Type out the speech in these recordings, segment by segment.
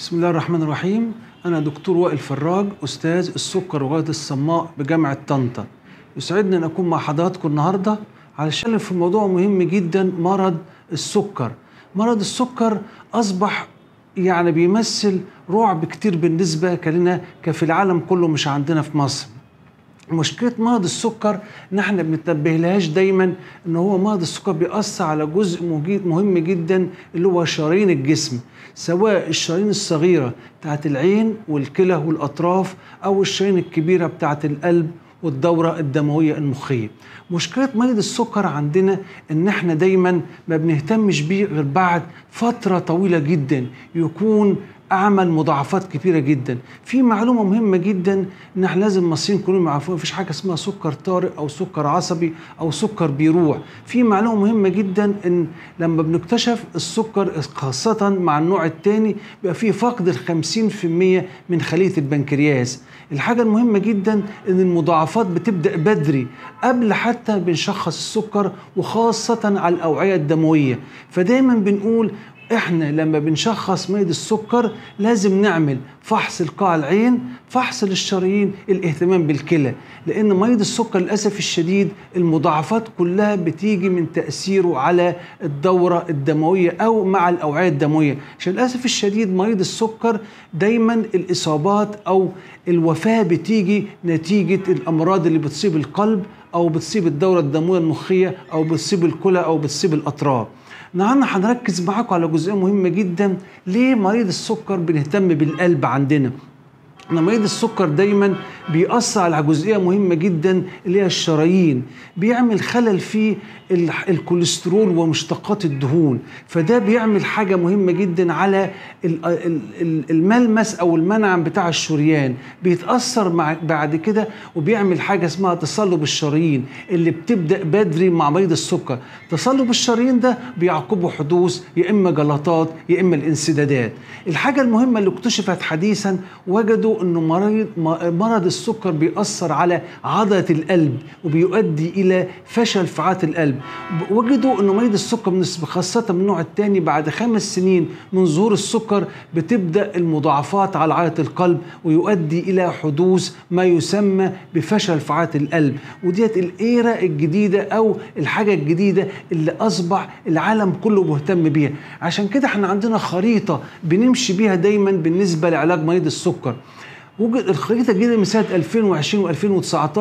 بسم الله الرحمن الرحيم أنا دكتور وائل فراج أستاذ السكر وغاية الصماء بجامعة طنطا يسعدني أن أكون مع حضراتكم النهاردة علشان في موضوع مهم جدا مرض السكر مرض السكر أصبح يعني بيمثل رعب كتير بالنسبة لنا كفي العالم كله مش عندنا في مصر مشكلة مرض السكر ان احنا لهاش دايما ان هو مرض السكر بيأثر على جزء مهم جدا اللي هو شرايين الجسم سواء الشرايين الصغيرة بتاعت العين والكلى والأطراف أو الشرايين الكبيرة بتاعت القلب والدورة الدموية المخية مشكلة مريض السكر عندنا ان احنا دايما ما بنهتمش بيه غير بعد فترة طويلة جدا يكون عمل مضاعفات كبيره جدا في معلومه مهمه جدا ان احنا لازم المصريين كلهم يعرفوها مفيش حاجه اسمها سكر طارئ او سكر عصبي او سكر بيروح في معلومه مهمه جدا ان لما بنكتشف السكر خاصه مع النوع الثاني بيبقى فيه فقد ال 50% من خليه البنكرياس الحاجه المهمه جدا ان المضاعفات بتبدا بدري قبل حتى بنشخص السكر وخاصه على الاوعيه الدمويه فدايما بنقول احنا لما بنشخص مريض السكر لازم نعمل فحص القاع العين فحص للشرايين الاهتمام بالكلى لان مريض السكر للاسف الشديد المضاعفات كلها بتيجي من تاثيره على الدوره الدمويه او مع الاوعيه الدمويه عشان للاسف الشديد مريض السكر دايما الاصابات او الوفاه بتيجي نتيجه الامراض اللي بتصيب القلب او بتصيب الدوره الدمويه المخيه او بتصيب الكلى او بتصيب الاطراف النهارده هنركز معاكم على جزئيه مهمه جدا ليه مريض السكر بنهتم بالقلب عندنا ان مريض السكر دايما بيأثر على جزئية مهمة جدا اللي هي الشرايين بيعمل خلل في الكوليسترول ومشتقات الدهون فده بيعمل حاجة مهمة جدا على الملمس أو المنعم بتاع الشريان بيتأثر مع بعد كده وبيعمل حاجة اسمها تصلب الشرايين اللي بتبدأ بدري مع مريض السكر تصلب الشرايين ده بيعقبه حدوث يا إما جلطات يا إما الانسدادات الحاجة المهمة اللي اكتشفت حديثا وجدوا انه مريض مرض السكر بيأثر على عضله القلب وبيؤدي الى فشل في عضله القلب وجدوا انه مريض السكر خاصه من النوع الثاني بعد خمس سنين من ظهور السكر بتبدا المضاعفات على عضله القلب ويؤدي الى حدوث ما يسمى بفشل في عضله القلب وديت الايرا الجديده او الحاجه الجديده اللي اصبح العالم كله مهتم بيها عشان كده احنا عندنا خريطه بنمشي بيها دايما بالنسبه لعلاج مريض السكر وجد الخريطه الجديده من سنه 2020 و2019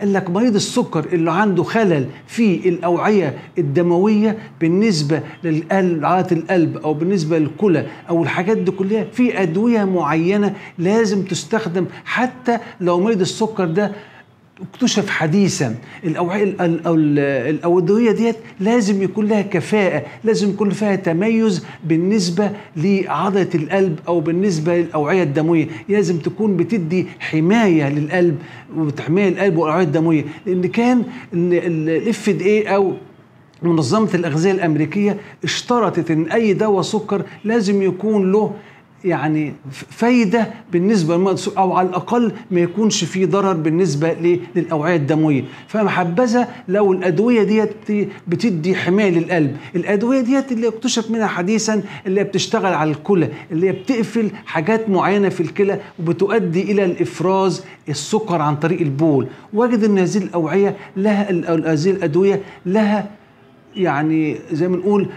قال لك مريض السكر اللي عنده خلل في الاوعيه الدمويه بالنسبه للقلب القلب او بالنسبه للكلى او الحاجات دي كلها في ادويه معينه لازم تستخدم حتى لو مريض السكر ده اكتشف حديثا الاوعيه الأودوية ديت لازم يكون لها كفاءة لازم يكون فيها تميز بالنسبة لعضلة القلب أو بالنسبة للأوعية الدموية لازم تكون بتدي حماية للقلب وتحمية القلب والأوعية الدموية لأن كان الاف دي ايه أو منظمة الأغذية الأمريكية اشترطت إن أي دواء سكر لازم يكون له يعني فايده بالنسبه للمرض او على الاقل ما يكونش فيه ضرر بالنسبه للاوعيه الدمويه فمحبذا لو الادويه ديت بتدي حمايه للقلب الادويه ديت اللي اكتشف منها حديثا اللي بتشتغل على الكلى اللي بتقفل حاجات معينه في الكلى وبتؤدي الى الافراز السكر عن طريق البول وجد ان هذه الاوعيه لها هذه الادويه لها يعني زي ما نقول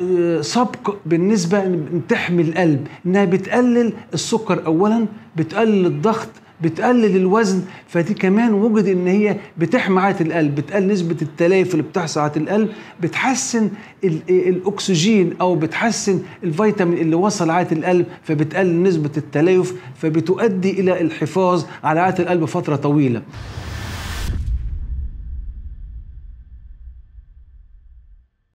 آه، سبق بالنسبه ان تحمي القلب انها بتقلل السكر اولا بتقلل الضغط بتقلل الوزن فدي كمان وجد ان هي بتحمي عضله القلب بتقلل نسبه التليف اللي بتحصل على القلب بتحسن الاكسجين او بتحسن الفيتامين اللي وصل عاده القلب فبتقلل نسبه التليف فبتؤدي الى الحفاظ على عاده القلب فتره طويله